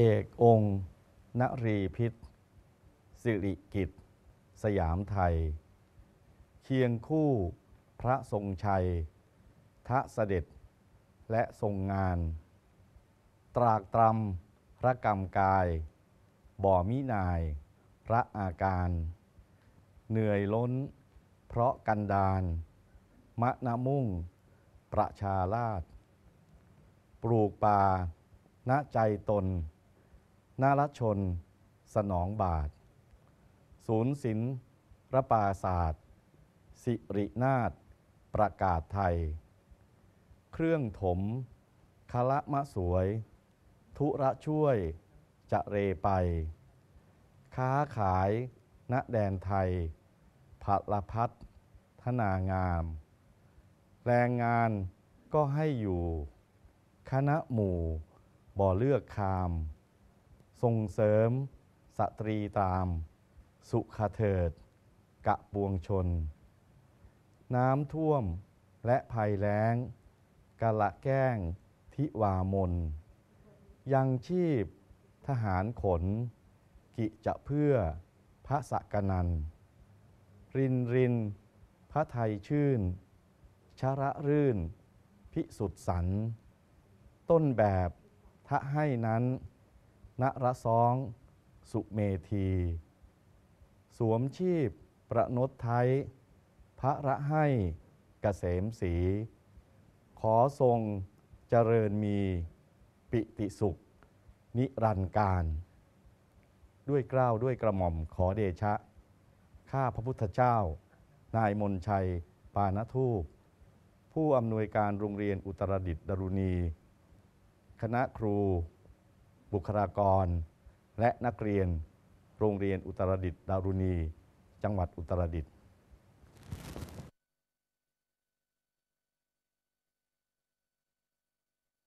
เอกองค์ นรีพิษสิริกิจ สยามไทยเคียงคู่ พระทรงชัย ทะเสด็จ และทรงงาน ตรากตรำพระกรรมกาย บ่อมินาย พระอาการ เหนื่อยล้น เพราะกันดาน มะนามุ่ง ประชาราช ปลูกป่าณใจตนนาลชน สนองบาท ศูนย์ศิลปราปาศาสตร์สิรินาฏประกาศไทย เครื่องถม คละมะสวยธุระช่วย จะเรไป ค้าขาย ณ แดนไทย ผลพัฒธนางาม แรงงานก็ให้อยู่ คณะหมู่ บ่อเลือกคามส่งเสริมสตรีตามสุขเถิด กะปวงชน น้ำท่วมและภัยแล้งกะละแก้ง ทิวามนยังชีพทหารขน กิจะเพื่อ พระสกนัน รินริน พระไทยชื่นชระรื่น พิสุทธิสันต้นแบบทะให้นั้นณระซองสุเมธี สวมชีพประนตไทย พระระให้กเกษมสี ขอทรงเจริญมีปิติสุข นิรันการ ด้วยเกล้าวด้วยกระหม่อมขอเดชะ ข้าพระพุทธเจ้า นายมนชัยปานทูปผู้อำนวยการโรงเรียนอุตรดิตดรุณี คณะครูบุคลากร และนักเรียนโรงเรียนอุตรดิตดารุณี จังหวัดอุตรดิตถ์